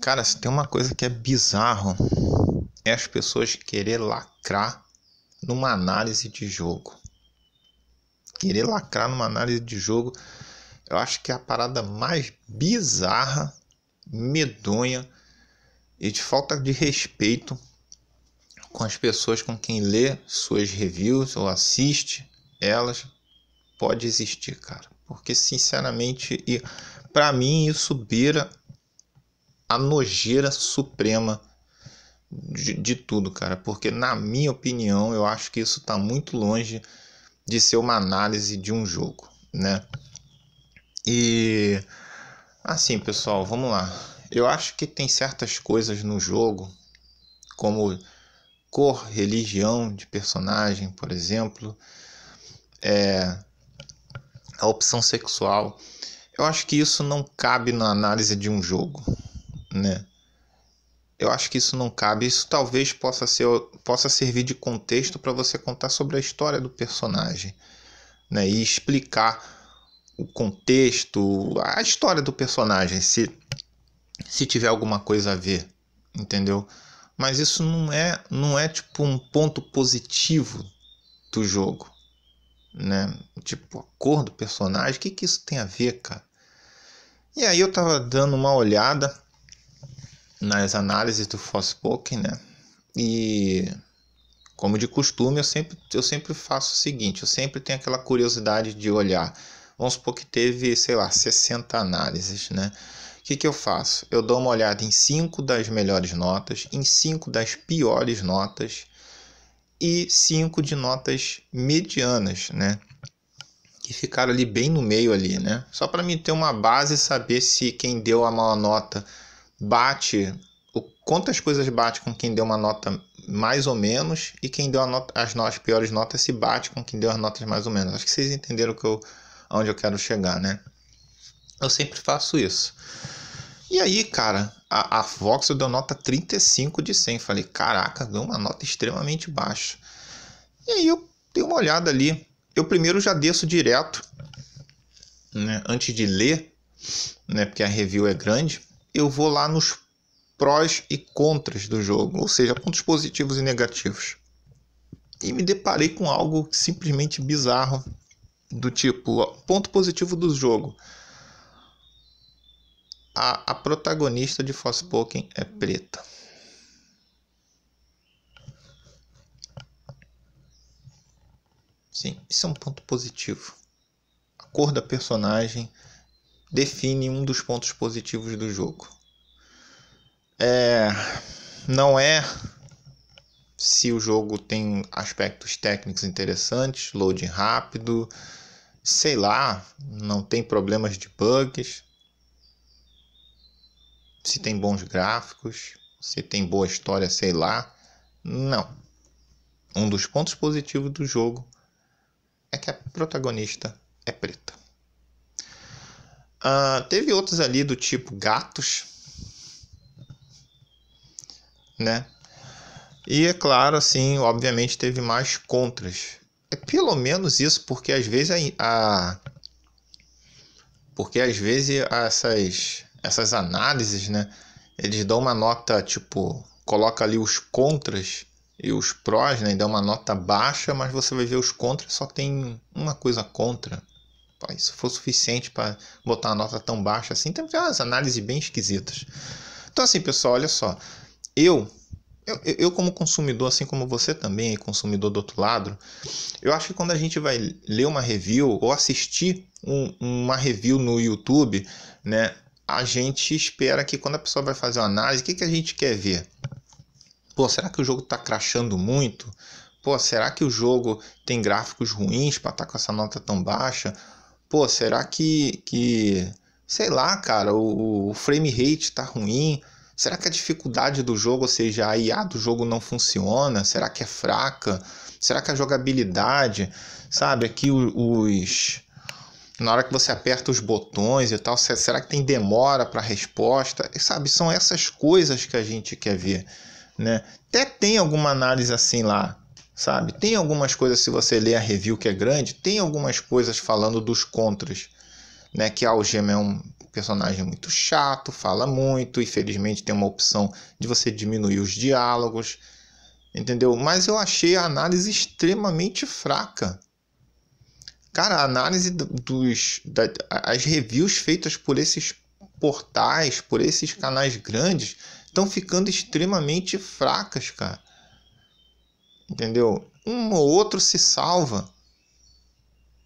Cara, se tem uma coisa que é bizarro é as pessoas querer lacrar numa análise de jogo. Querer lacrar numa análise de jogo, eu acho que é a parada mais bizarra, medonha e de falta de respeito com as pessoas com quem lê suas reviews ou assiste elas pode existir, cara. Porque sinceramente, e para mim isso beira a nojeira suprema de, de, tudo, cara. Porque, na minha opinião, eu acho que isso está muito longe de ser uma análise de um jogo, né? E assim, pessoal, vamos lá. Eu acho que tem certas coisas no jogo, como cor, religião de personagem, por exemplo, é, a opção sexual. Eu acho que isso não cabe na análise de um jogo, né? Eu acho que isso não cabe. Isso talvez possa, ser, possa servir de contexto para você contar sobre a história do personagem né? e explicar o contexto, a história do personagem, se, se tiver alguma coisa a ver, entendeu? Mas isso não é, não é tipo um ponto positivo do jogo, né? Tipo, a cor do personagem, o que, que isso tem a ver, cara? E aí eu tava dando uma olhada nas análises do Fospoken, né? E como de costume, eu sempre, eu sempre faço o seguinte, eu sempre tenho aquela curiosidade de olhar. Vamos supor que teve, sei lá, 60 análises, né? O que, que eu faço? Eu dou uma olhada em 5 das melhores notas, em 5 das piores notas e 5 de notas medianas, né? Que ficaram ali bem no meio ali, né? Só para mim ter uma base e saber se quem deu a maior nota bate o quantas coisas bate com quem deu uma nota mais ou menos e quem deu nota, as, as piores notas se bate com quem deu as notas mais ou menos. Acho que vocês entenderam que eu, onde eu quero chegar, né? Eu sempre faço isso. E aí, cara, a, a Vox deu nota 35 de 100. Falei, caraca, deu uma nota extremamente baixa. E aí eu dei uma olhada ali. Eu primeiro já desço direto, né, antes de ler, né, porque a review é grande eu vou lá nos prós e contras do jogo, ou seja, pontos positivos e negativos. E me deparei com algo simplesmente bizarro, do tipo, ponto positivo do jogo. A, a protagonista de Forspoken é preta. Sim, isso é um ponto positivo. A cor da personagem define um dos pontos positivos do jogo. É, não é se o jogo tem aspectos técnicos interessantes, loading rápido, sei lá, não tem problemas de bugs, se tem bons gráficos, se tem boa história, sei lá. Não. Um dos pontos positivos do jogo é que a protagonista é preta. Uh, teve outros ali do tipo gatos, né? E é claro, assim, obviamente teve mais contras. É pelo menos isso, porque às vezes a, a porque às vezes essas essas análises, né? Eles dão uma nota tipo coloca ali os contras e os prós, né? E dá uma nota baixa, mas você vai ver os contras só tem uma coisa contra. Pô, isso for suficiente para botar uma nota tão baixa assim, tem umas análises bem esquisitas. Então, assim, pessoal, olha só. Eu, eu, eu como consumidor, assim como você também, consumidor do outro lado, eu acho que quando a gente vai ler uma review ou assistir um, uma review no YouTube, né? A gente espera que quando a pessoa vai fazer uma análise, o que, que a gente quer ver? Pô, será que o jogo está crachando muito? Pô, será que o jogo tem gráficos ruins para estar tá com essa nota tão baixa? pô, será que, que sei lá, cara, o, o frame rate tá ruim? Será que a dificuldade do jogo, ou seja, a IA do jogo não funciona? Será que é fraca? Será que a jogabilidade, sabe, aqui os na hora que você aperta os botões e tal, será que tem demora para a resposta? E, sabe, são essas coisas que a gente quer ver, né? Até tem alguma análise assim lá, sabe? Tem algumas coisas, se você ler a review que é grande, tem algumas coisas falando dos contras, né? Que a Algema é um personagem muito chato, fala muito, infelizmente tem uma opção de você diminuir os diálogos, entendeu? Mas eu achei a análise extremamente fraca. Cara, a análise dos. Da, as reviews feitas por esses portais, por esses canais grandes, estão ficando extremamente fracas, cara. Entendeu? Um ou outro se salva.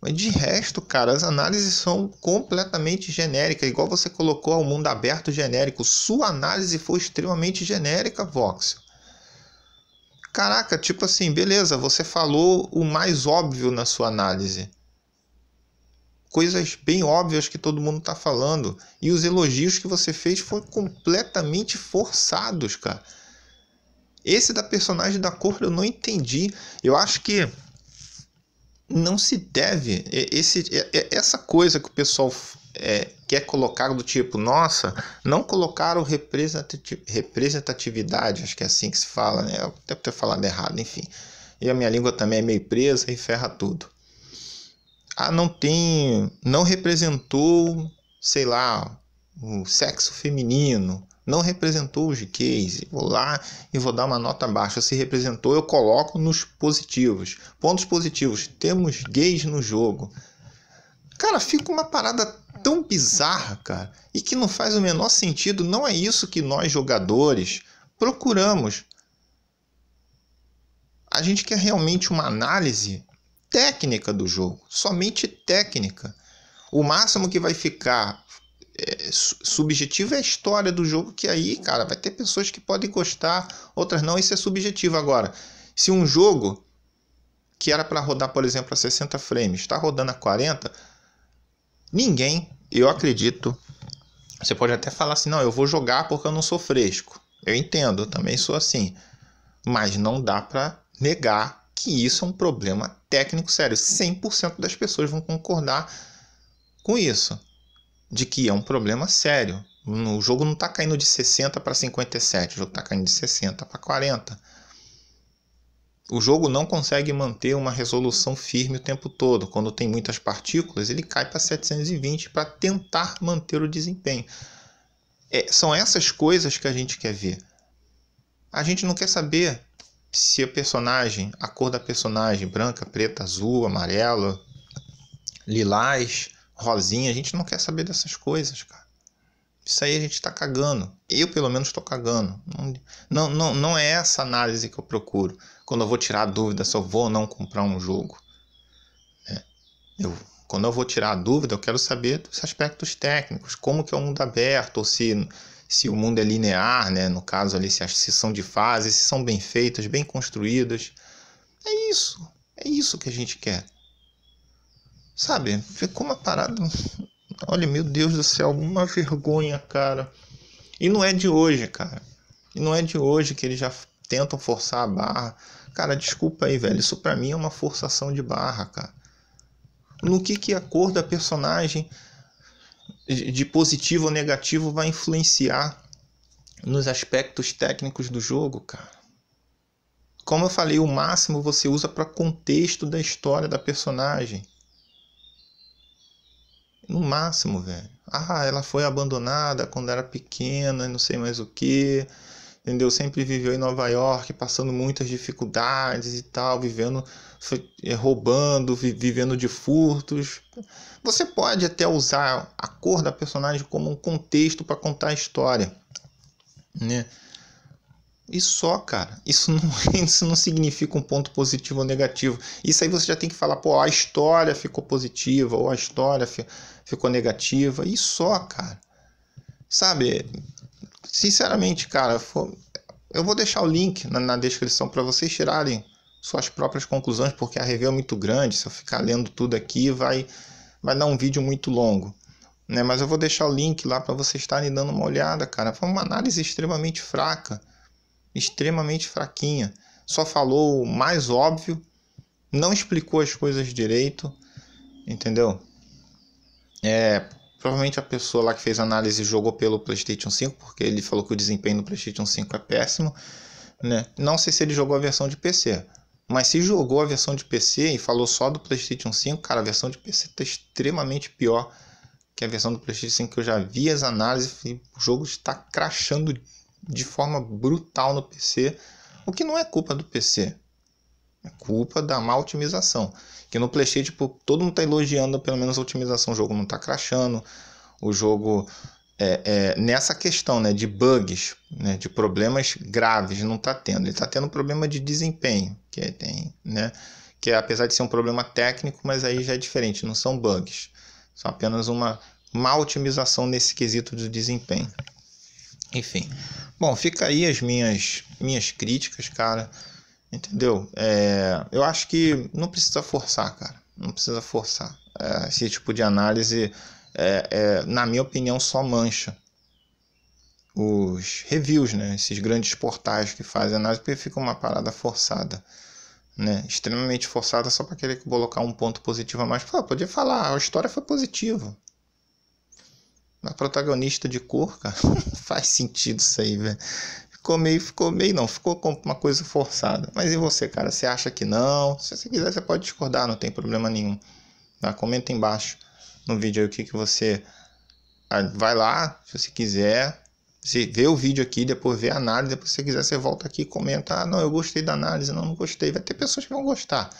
Mas de resto, cara, as análises são completamente genéricas, igual você colocou ao mundo aberto genérico. Sua análise foi extremamente genérica, Vox. Caraca, tipo assim, beleza, você falou o mais óbvio na sua análise. Coisas bem óbvias que todo mundo tá falando. E os elogios que você fez foram completamente forçados, cara. Esse da personagem da cor eu não entendi. Eu acho que não se deve esse essa coisa que o pessoal é, quer colocar do tipo nossa não colocaram representatividade acho que é assim que se fala né eu até ter falado errado enfim e a minha língua também é meio presa e ferra tudo ah não tem não representou sei lá o sexo feminino não representou os gays Vou lá e vou dar uma nota baixa. Se representou, eu coloco nos positivos. Pontos positivos. Temos gays no jogo. Cara, fica uma parada tão bizarra, cara, e que não faz o menor sentido. Não é isso que nós jogadores procuramos. A gente quer realmente uma análise técnica do jogo, somente técnica. O máximo que vai ficar é, subjetivo subjetiva é a história do jogo, que aí, cara, vai ter pessoas que podem gostar, outras não, isso é subjetivo. Agora, se um jogo que era para rodar, por exemplo, a 60 frames, está rodando a 40, ninguém, eu acredito, você pode até falar assim, não, eu vou jogar porque eu não sou fresco. Eu entendo, eu também sou assim. Mas não dá para negar que isso é um problema técnico sério. 100% das pessoas vão concordar com isso de que é um problema sério. O jogo não está caindo de 60 para 57, o jogo está caindo de 60 para 40. O jogo não consegue manter uma resolução firme o tempo todo. Quando tem muitas partículas, ele cai para 720 para tentar manter o desempenho. É, são essas coisas que a gente quer ver. A gente não quer saber se a personagem, a cor da personagem, branca, preta, azul, amarela, lilás, rosinha, a gente não quer saber dessas coisas, cara. Isso aí a gente está cagando. Eu, pelo menos, estou cagando. Não, não, não é essa análise que eu procuro. Quando eu vou tirar a dúvida se eu vou ou não comprar um jogo. Né? Eu, quando eu vou tirar a dúvida, eu quero saber dos aspectos técnicos. Como que é o mundo aberto, ou se, se o mundo é linear, né? no caso ali, se, se são de fases se são bem feitas, bem construídas. É isso. É isso que a gente quer. Sabe, ficou uma parada. Olha, meu Deus do céu, uma vergonha, cara. E não é de hoje, cara. E não é de hoje que eles já tentam forçar a barra. Cara, desculpa aí, velho. Isso pra mim é uma forçação de barra, cara. No que, que a cor da personagem de positivo ou negativo vai influenciar nos aspectos técnicos do jogo, cara? Como eu falei, o máximo você usa para contexto da história da personagem. No máximo, velho. Ah, ela foi abandonada quando era pequena, não sei mais o que. Entendeu? Sempre viveu em Nova York, passando muitas dificuldades e tal, vivendo, eh, roubando, vivendo de furtos. Você pode até usar a cor da personagem como um contexto para contar a história, né? E só, cara. Isso não, isso não significa um ponto positivo ou negativo. Isso aí você já tem que falar, pô, a história ficou positiva, ou a história fi, ficou negativa. E só, cara. Sabe? Sinceramente, cara, for, eu vou deixar o link na, na descrição para vocês tirarem suas próprias conclusões, porque a review é muito grande. Se eu ficar lendo tudo aqui, vai, vai dar um vídeo muito longo. Né? Mas eu vou deixar o link lá para vocês estarem dando uma olhada, cara. Foi uma análise extremamente fraca extremamente fraquinha. Só falou o mais óbvio, não explicou as coisas direito, entendeu? É, provavelmente a pessoa lá que fez a análise jogou pelo PlayStation 5, porque ele falou que o desempenho do PlayStation 5 é péssimo, né? Não sei se ele jogou a versão de PC, mas se jogou a versão de PC e falou só do PlayStation 5, cara, a versão de PC está extremamente pior que a versão do PlayStation 5 que eu já vi as análises, o jogo está crachando de forma brutal no PC, o que não é culpa do PC. É culpa da má otimização. Que no PlayStation tipo, todo mundo está elogiando pelo menos a otimização. O jogo não está crashando. O jogo é, é, nessa questão né, de bugs, né, de problemas graves, não está tendo. Ele está tendo problema de desempenho, que tem, né, que é, apesar de ser um problema técnico, mas aí já é diferente, não são bugs, são apenas uma má otimização nesse quesito de desempenho. Enfim. Bom, fica aí as minhas, minhas críticas, cara. Entendeu? É, eu acho que não precisa forçar, cara. Não precisa forçar. É, esse tipo de análise, é, é na minha opinião, só mancha os reviews, né? Esses grandes portais que fazem análise, porque fica uma parada forçada. Né? Extremamente forçada só para querer colocar um ponto positivo a mais. Pô, podia falar, a história foi positiva na protagonista de cor, cara. faz sentido isso aí, velho. Ficou meio, ficou meio não, ficou como uma coisa forçada. Mas e você, cara? Você acha que não? Se você quiser, você pode discordar, não tem problema nenhum. Tá? Comenta embaixo no vídeo aí o que, que você. Ah, vai lá, se você quiser. se vê o vídeo aqui, depois vê a análise, depois se você quiser, você volta aqui e comenta. Ah, não, eu gostei da análise, não, não gostei. Vai ter pessoas que vão gostar.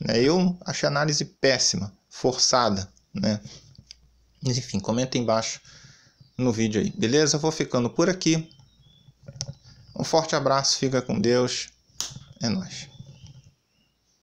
Né? Eu achei a análise péssima, forçada, né? enfim, comenta embaixo no vídeo aí, beleza? vou ficando por aqui. Um forte abraço, fica com Deus. É nóis.